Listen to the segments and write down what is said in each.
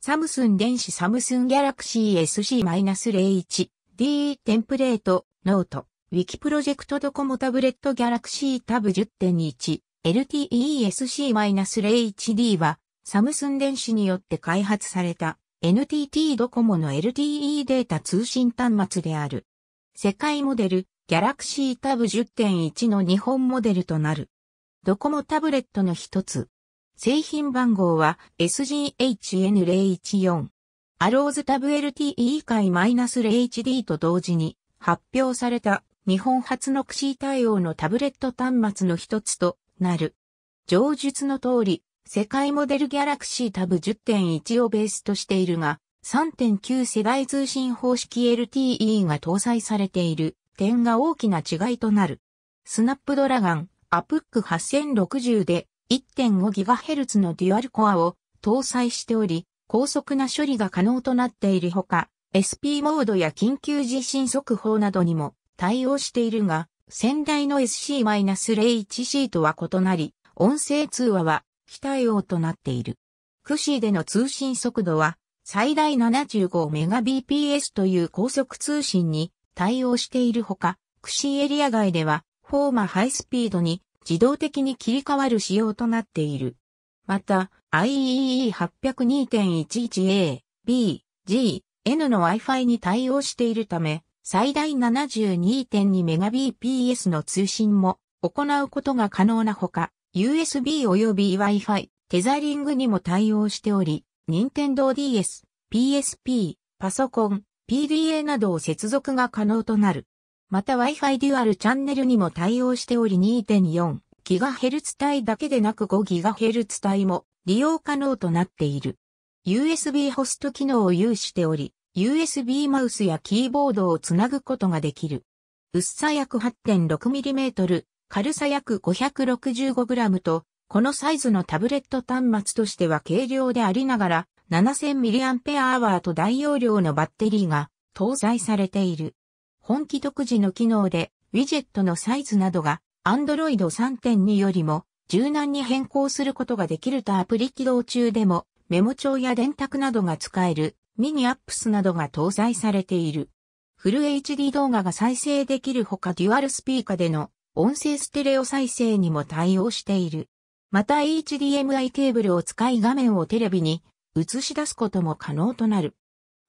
サムスン電子サムスンギャラクシー SC-01 DE テンプレートノートウィキプロジェクトドコモタブレットギャラクシータブ10.1 LTESC-01D はサムスン電子によって開発された NTT ドコモの LTE データ通信端末である。世界モデルギャラクシータブ10.1の日本モデルとなる。ドコモタブレットの一つ。製品番号は SGHN014。アローズタブ LTE 界 -0HD と同時に発表された日本初の XC 対応のタブレット端末の一つとなる。上述の通り、世界モデルギャラクシータブ10.1をベースとしているが、3.9世代通信方式 LTE が搭載されている点が大きな違いとなる。スナップドラガン、アプック8060で 1.5GHz のデュアルコアを搭載しており、高速な処理が可能となっているほか、SP モードや緊急地震速報などにも対応しているが、先代の SC-01C とは異なり、音声通話は非対応となっている。クシーでの通信速度は最大 75Mbps という高速通信に対応しているほか、クシーエリア外ではフォーマハイスピードに自動的に切り替わる仕様となっている。また、IEE802.11a、b、g、n の Wi-Fi に対応しているため、最大 72.2Mbps の通信も行うことが可能なほか、USB 及び Wi-Fi、テザリングにも対応しており、Nintendo DS、PSP、パソコン、PDA などを接続が可能となる。また Wi-Fi デュアルチャンネルにも対応しており 2.4GHz 帯だけでなく 5GHz 帯も利用可能となっている。USB ホスト機能を有しており、USB マウスやキーボードをつなぐことができる。薄さ約 8.6mm、軽さ約 565g と、このサイズのタブレット端末としては軽量でありながら、7000mAh と大容量のバッテリーが搭載されている。本機独自の機能で、ウィジェットのサイズなどが Android 3.2よりも柔軟に変更することができるとアプリ起動中でもメモ帳や電卓などが使えるミニアップスなどが搭載されている。フル HD 動画が再生できるほかデュアルスピーカーでの音声ステレオ再生にも対応している。また HDMI ケーブルを使い画面をテレビに映し出すことも可能となる。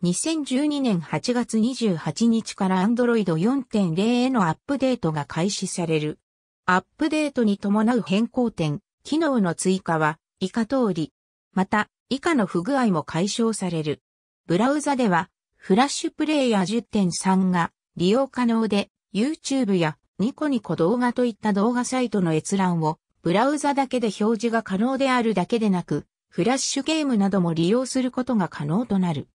2012年8月28日から Android 4.0へのアップデートが開始される。アップデートに伴う変更点、機能の追加は以下通り。また、以下の不具合も解消される。ブラウザでは、フラッシュプレイヤー10.3が利用可能で、YouTube やニコニコ動画といった動画サイトの閲覧をブラウザだけで表示が可能であるだけでなく、フラッシュゲームなども利用することが可能となる。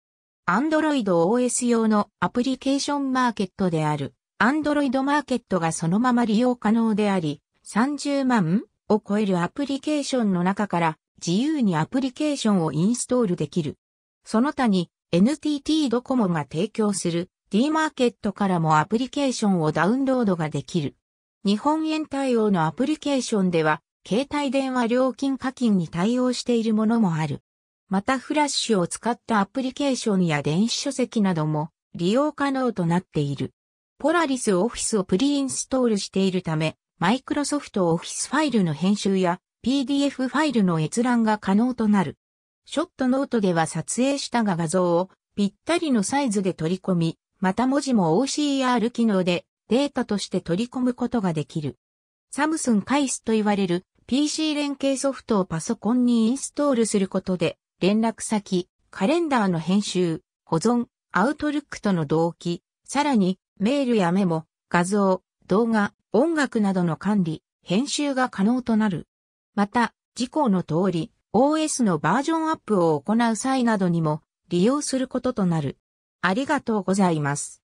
Android OS 用のアプリケーションマーケットである Android マーケットがそのまま利用可能であり、30万を超えるアプリケーションの中から自由にアプリケーションをインストールできる。その他に NTT ドコモが提供する D マーケットからもアプリケーションをダウンロードができる。日本円対応のアプリケーションでは、携帯電話料金課金に対応しているものもある。またフラッシュを使ったアプリケーションや電子書籍なども利用可能となっている。ポラリスオフィスをプリインストールしているため、マイクロソフトオフィスファイルの編集や PDF ファイルの閲覧が可能となる。ショットノートでは撮影したが画像をぴったりのサイズで取り込み、また文字も OCR 機能でデータとして取り込むことができる。サムスンカイスと言われる PC 連携ソフトをパソコンにインストールすることで連絡先、カレンダーの編集、保存、アウトルックとの同期、さらに、メールやメモ、画像、動画、音楽などの管理、編集が可能となる。また、事項の通り、OS のバージョンアップを行う際などにも利用することとなる。ありがとうございます。